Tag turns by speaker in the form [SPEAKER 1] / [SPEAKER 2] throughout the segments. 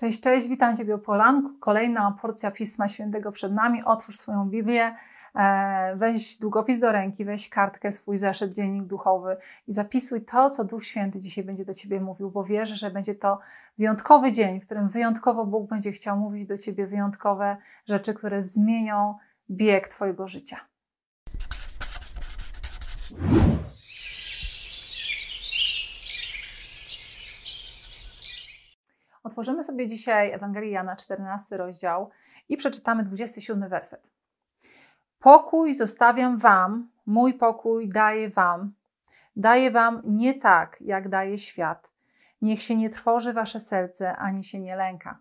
[SPEAKER 1] Cześć, cześć, witam Ciebie o polanku. Kolejna porcja Pisma Świętego przed nami. Otwórz swoją Biblię, e, weź długopis do ręki, weź kartkę, swój zeszyt, dziennik duchowy i zapisuj to, co Duch Święty dzisiaj będzie do Ciebie mówił, bo wierzę, że będzie to wyjątkowy dzień, w którym wyjątkowo Bóg będzie chciał mówić do Ciebie wyjątkowe rzeczy, które zmienią bieg Twojego życia. Otworzymy sobie dzisiaj Ewangelii Jana, 14 rozdział i przeczytamy 27 werset. Pokój zostawiam wam, mój pokój daję wam. Daję wam nie tak, jak daje świat. Niech się nie trwoży wasze serce, ani się nie lęka.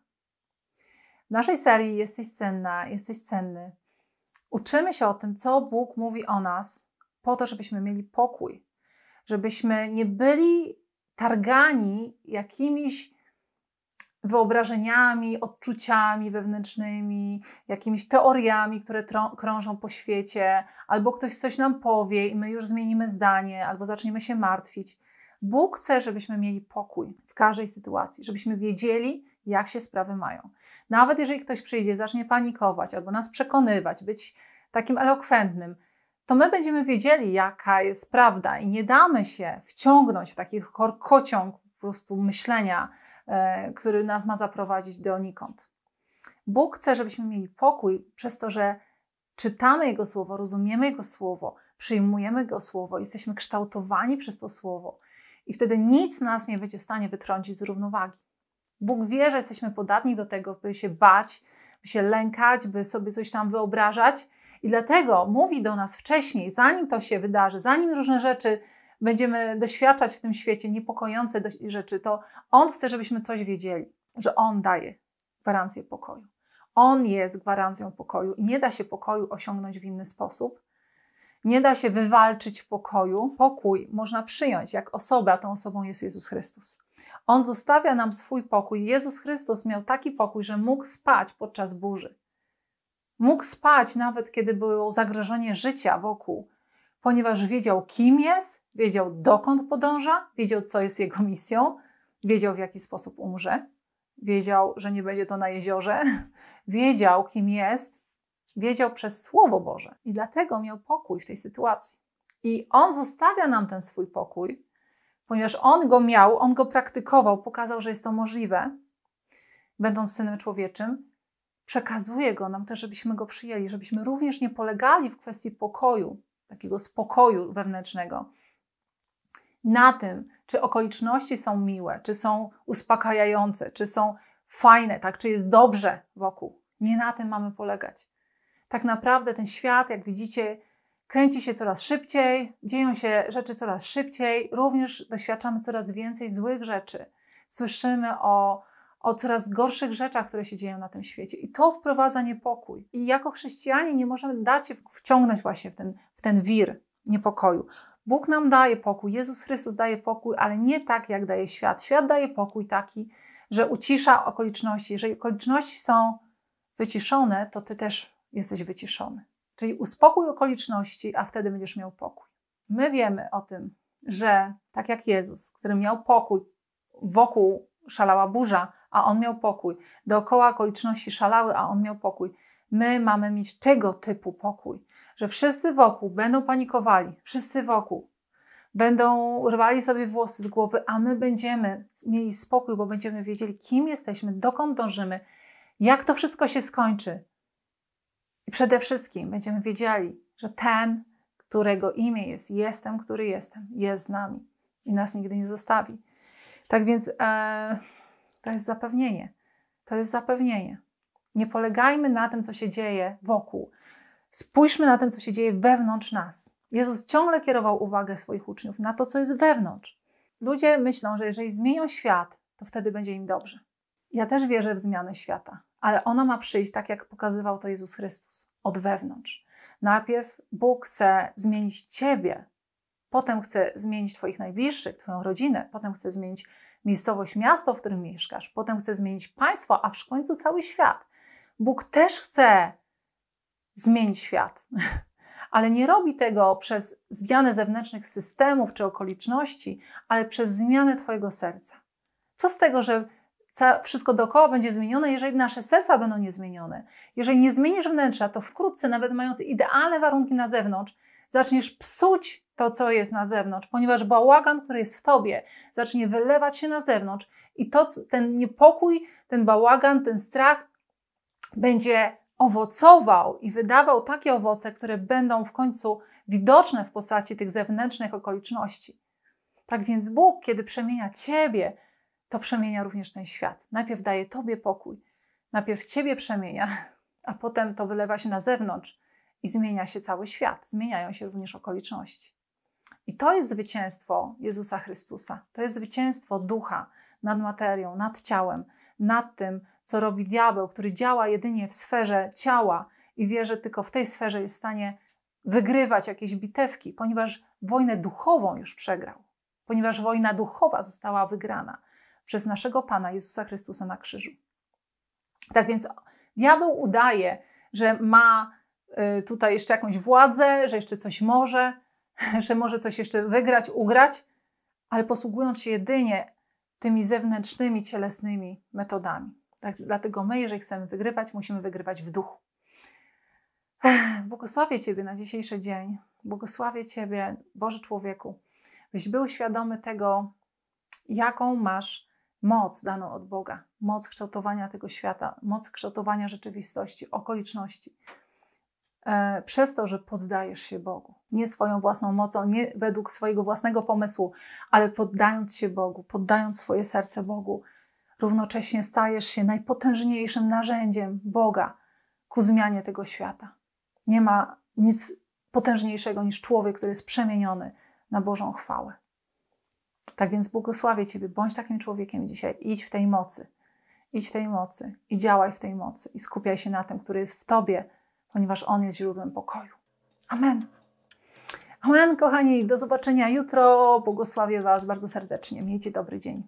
[SPEAKER 1] W naszej serii jesteś cenna, jesteś cenny. Uczymy się o tym, co Bóg mówi o nas, po to, żebyśmy mieli pokój, żebyśmy nie byli targani jakimiś wyobrażeniami, odczuciami wewnętrznymi, jakimiś teoriami, które krążą po świecie, albo ktoś coś nam powie i my już zmienimy zdanie, albo zaczniemy się martwić. Bóg chce, żebyśmy mieli pokój w każdej sytuacji, żebyśmy wiedzieli, jak się sprawy mają. Nawet jeżeli ktoś przyjdzie, zacznie panikować albo nas przekonywać, być takim elokwentnym, to my będziemy wiedzieli, jaka jest prawda i nie damy się wciągnąć w taki kociąg po prostu myślenia, E, który nas ma zaprowadzić donikąd. Bóg chce, żebyśmy mieli pokój przez to, że czytamy Jego Słowo, rozumiemy Jego Słowo, przyjmujemy Jego Słowo, jesteśmy kształtowani przez to Słowo i wtedy nic nas nie będzie w stanie wytrącić z równowagi. Bóg wie, że jesteśmy podatni do tego, by się bać, by się lękać, by sobie coś tam wyobrażać i dlatego mówi do nas wcześniej, zanim to się wydarzy, zanim różne rzeczy będziemy doświadczać w tym świecie niepokojące rzeczy, to On chce, żebyśmy coś wiedzieli, że On daje gwarancję pokoju. On jest gwarancją pokoju. Nie da się pokoju osiągnąć w inny sposób. Nie da się wywalczyć pokoju. Pokój można przyjąć jak osoba, tą osobą jest Jezus Chrystus. On zostawia nam swój pokój. Jezus Chrystus miał taki pokój, że mógł spać podczas burzy. Mógł spać nawet, kiedy było zagrożenie życia wokół ponieważ wiedział, kim jest, wiedział, dokąd podąża, wiedział, co jest jego misją, wiedział, w jaki sposób umrze, wiedział, że nie będzie to na jeziorze, wiedział, kim jest, wiedział przez Słowo Boże i dlatego miał pokój w tej sytuacji. I on zostawia nam ten swój pokój, ponieważ on go miał, on go praktykował, pokazał, że jest to możliwe, będąc synem człowieczym. Przekazuje go nam też, żebyśmy go przyjęli, żebyśmy również nie polegali w kwestii pokoju, takiego spokoju wewnętrznego. Na tym, czy okoliczności są miłe, czy są uspokajające, czy są fajne, tak, czy jest dobrze wokół. Nie na tym mamy polegać. Tak naprawdę ten świat, jak widzicie, kręci się coraz szybciej, dzieją się rzeczy coraz szybciej, również doświadczamy coraz więcej złych rzeczy. Słyszymy o o coraz gorszych rzeczach, które się dzieją na tym świecie. I to wprowadza niepokój. I jako chrześcijanie nie możemy dać się wciągnąć właśnie w ten, w ten wir niepokoju. Bóg nam daje pokój, Jezus Chrystus daje pokój, ale nie tak, jak daje świat. Świat daje pokój taki, że ucisza okoliczności. Jeżeli okoliczności są wyciszone, to ty też jesteś wyciszony. Czyli uspokój okoliczności, a wtedy będziesz miał pokój. My wiemy o tym, że tak jak Jezus, który miał pokój, wokół szalała burza, a on miał pokój. Dookoła okoliczności szalały, a on miał pokój. My mamy mieć tego typu pokój, że wszyscy wokół będą panikowali, wszyscy wokół będą rwali sobie włosy z głowy, a my będziemy mieli spokój, bo będziemy wiedzieli, kim jesteśmy, dokąd dążymy, jak to wszystko się skończy. I przede wszystkim będziemy wiedzieli, że ten, którego imię jest, jestem, który jestem, jest z nami i nas nigdy nie zostawi. Tak więc. E, to jest zapewnienie. To jest zapewnienie. Nie polegajmy na tym, co się dzieje wokół. Spójrzmy na tym, co się dzieje wewnątrz nas. Jezus ciągle kierował uwagę swoich uczniów na to, co jest wewnątrz. Ludzie myślą, że jeżeli zmienią świat, to wtedy będzie im dobrze. Ja też wierzę w zmianę świata, ale ona ma przyjść tak, jak pokazywał to Jezus Chrystus, od wewnątrz. Najpierw Bóg chce zmienić Ciebie, potem chce zmienić Twoich najbliższych, Twoją rodzinę, potem chce zmienić miejscowość, miasto, w którym mieszkasz, potem chce zmienić państwo, a w końcu cały świat. Bóg też chce zmienić świat, ale nie robi tego przez zmianę zewnętrznych systemów czy okoliczności, ale przez zmianę Twojego serca. Co z tego, że wszystko dookoła będzie zmienione, jeżeli nasze serca będą niezmienione? Jeżeli nie zmienisz wnętrza, to wkrótce, nawet mając idealne warunki na zewnątrz, zaczniesz psuć to, co jest na zewnątrz, ponieważ bałagan, który jest w tobie, zacznie wylewać się na zewnątrz i to, ten niepokój, ten bałagan, ten strach będzie owocował i wydawał takie owoce, które będą w końcu widoczne w postaci tych zewnętrznych okoliczności. Tak więc Bóg, kiedy przemienia ciebie, to przemienia również ten świat. Najpierw daje tobie pokój, najpierw ciebie przemienia, a potem to wylewa się na zewnątrz i zmienia się cały świat, zmieniają się również okoliczności. I to jest zwycięstwo Jezusa Chrystusa. To jest zwycięstwo ducha nad materią, nad ciałem, nad tym, co robi diabeł, który działa jedynie w sferze ciała i wie, że tylko w tej sferze jest w stanie wygrywać jakieś bitewki, ponieważ wojnę duchową już przegrał, ponieważ wojna duchowa została wygrana przez naszego Pana Jezusa Chrystusa na krzyżu. Tak więc diabeł udaje, że ma y, tutaj jeszcze jakąś władzę, że jeszcze coś może, że może coś jeszcze wygrać, ugrać, ale posługując się jedynie tymi zewnętrznymi, cielesnymi metodami. Tak, dlatego my, jeżeli chcemy wygrywać, musimy wygrywać w duchu. Błogosławię Ciebie na dzisiejszy dzień. Błogosławię Ciebie, Boże człowieku, byś był świadomy tego, jaką masz moc daną od Boga, moc kształtowania tego świata, moc kształtowania rzeczywistości, okoliczności. E, przez to, że poddajesz się Bogu nie swoją własną mocą, nie według swojego własnego pomysłu, ale poddając się Bogu, poddając swoje serce Bogu, równocześnie stajesz się najpotężniejszym narzędziem Boga ku zmianie tego świata. Nie ma nic potężniejszego niż człowiek, który jest przemieniony na Bożą chwałę. Tak więc błogosławię Ciebie, bądź takim człowiekiem dzisiaj, idź w tej mocy, idź w tej mocy i działaj w tej mocy i skupiaj się na tym, który jest w Tobie, ponieważ On jest źródłem pokoju. Amen. Amen, kochani, do zobaczenia jutro. Błogosławię Was bardzo serdecznie. Miejcie dobry dzień.